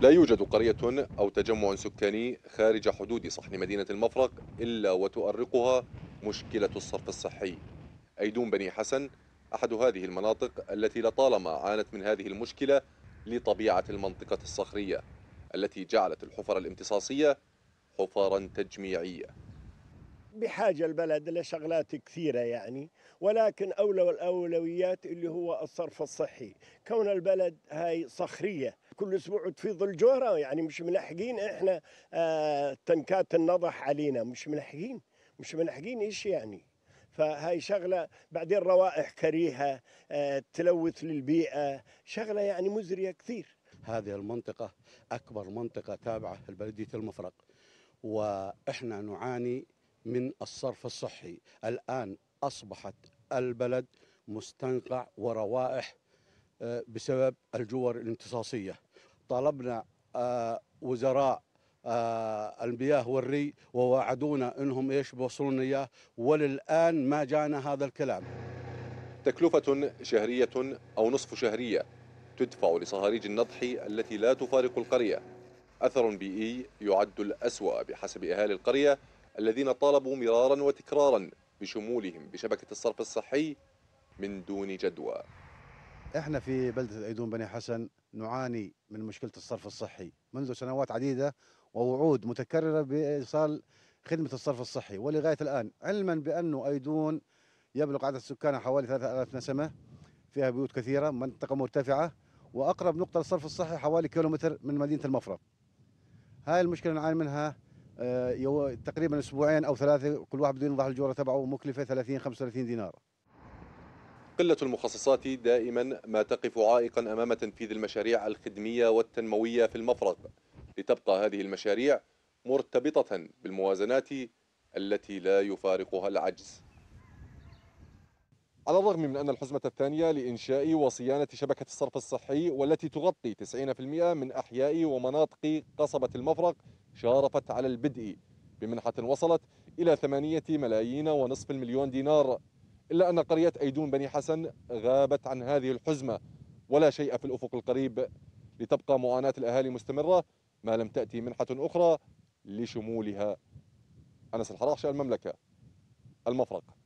لا يوجد قرية أو تجمع سكاني خارج حدود صحن مدينة المفرق إلا وتؤرقها مشكلة الصرف الصحي أيدون بني حسن أحد هذه المناطق التي لطالما عانت من هذه المشكلة لطبيعة المنطقة الصخرية التي جعلت الحفر الامتصاصية حفرا تجميعية بحاجة البلد لشغلات كثيرة يعني ولكن أولى الأولويات اللي هو الصرف الصحي كون البلد هاي صخرية كل أسبوع تفيض الجوهرة يعني مش ملحقين إحنا آه تنكات النضح علينا مش ملحقين مش ملحقين إيش يعني فهاي شغلة بعدين روائح كريهة آه تلوث للبيئة شغلة يعني مزرية كثير هذه المنطقة أكبر منطقة تابعة لبلدية المفرق وإحنا نعاني من الصرف الصحي الآن أصبحت البلد مستنقع وروائح آه، بسبب الجور الامتصاصية طلبنا آه، وزراء المياه والري ووعدونا انهم ايش بوصلون اياه وللان ما جانا هذا الكلام. تكلفة شهرية او نصف شهرية تدفع لصهاريج النضح التي لا تفارق القرية. اثر بيئي يعد الاسوأ بحسب اهالي القرية الذين طالبوا مرارا وتكرارا بشمولهم بشبكة الصرف الصحي من دون جدوى احنا في بلدة ايدون بني حسن نعاني من مشكلة الصرف الصحي منذ سنوات عديدة ووعود متكررة بإيصال خدمة الصرف الصحي ولغاية الآن علما بأنه أيدون يبلغ عدد سكانها حوالي 3000 نسمة فيها بيوت كثيرة منطقة مرتفعة وأقرب نقطة للصرف الصحي حوالي كيلومتر من مدينة المفرق هاي المشكلة نعاني منها آه، تقريبا اسبوعين او ثلاثه كل واحد بده ينضح الجوره تبعه مكلفه 30 35 دينار قلة المخصصات دائما ما تقف عائقا امام تنفيذ المشاريع الخدميه والتنمويه في المفرق لتبقى هذه المشاريع مرتبطه بالموازنات التي لا يفارقها العجز على الرغم من أن الحزمة الثانية لإنشاء وصيانة شبكة الصرف الصحي والتي تغطي 90% من أحياء ومناطق قصبة المفرق شارفت على البدء بمنحة وصلت إلى ثمانية ملايين ونصف المليون دينار إلا أن قرية أيدون بني حسن غابت عن هذه الحزمة ولا شيء في الأفق القريب لتبقى معاناة الأهالي مستمرة ما لم تأتي منحة أخرى لشمولها أنس الحراش المملكة المفرق